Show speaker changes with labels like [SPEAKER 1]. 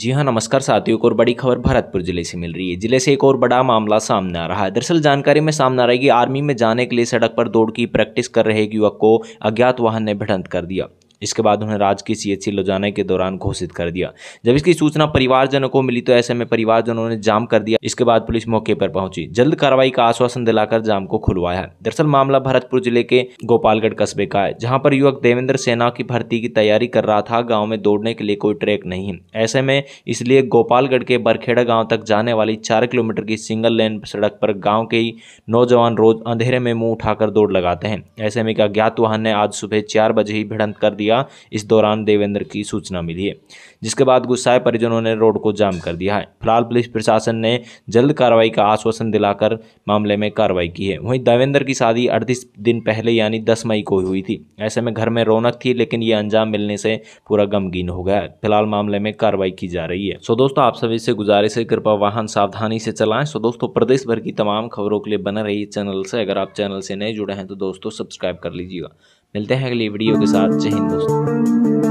[SPEAKER 1] जी हाँ नमस्कार साथियों एक और बड़ी खबर भरतपुर जिले से मिल रही है जिले से एक और बड़ा मामला सामने आ रहा है दरअसल जानकारी में सामने आ रहा है कि आर्मी में जाने के लिए सड़क पर दौड़ की प्रैक्टिस कर रहे एक युवक को अज्ञात वाहन ने भिड़ंत कर दिया इसके बाद उन्हें राजकीय सी एच लुधियाना के दौरान घोषित कर दिया जब इसकी सूचना परिवारजनों को मिली तो ऐसे में परिवारजनों ने जाम कर दिया इसके बाद पुलिस मौके पर पहुंची जल्द कार्रवाई का आश्वासन दिलाकर जाम को खुलवाया दरअसल मामला भरतपुर जिले के गोपालगढ़ कस्बे का है जहां पर युवक देवेंद्र सेना की भर्ती की तैयारी कर रहा था गाँव में दौड़ने के लिए कोई ट्रैक नहीं है ऐसे में इसलिए गोपालगढ़ के बरखेड़ा गाँव तक जाने वाली चार किलोमीटर की सिंगल लेन सड़क पर गाँव के नौजवान रोज अंधेरे में मुंह उठाकर दौड़ लगाते हैं ऐसे में एक अज्ञात वाहन ने आज सुबह चार बजे ही भिड़ंत कर दिया दिया इस दौरान देवेंद्र की सूचना मिली है जिसके बाद गुस्साए परिजनों ने रोड को जाम कर दिया है फिलहाल पुलिस प्रशासन ने जल्द कार्रवाई का आश्वासन दिलाकर मामले में कार्रवाई की है वहीं देवेंद्र की शादी अड़तीस दिन पहले यानी दस मई को हुई थी ऐसे में घर में रौनक थी लेकिन ये अंजाम मिलने से पूरा गमगीन हो गया फिलहाल मामले में कार्रवाई की जा रही है सो दोस्तों आप सभी से गुजारिश है कृपा वाहन सावधानी से चलाएं सो दोस्तों प्रदेश भर की तमाम खबरों के लिए बना रही चैनल से अगर आप चैनल से नए जुड़े हैं तो दोस्तों सब्सक्राइब कर लीजिएगा मिलते हैं अगली वीडियो के साथ जय हिंद दोस्तों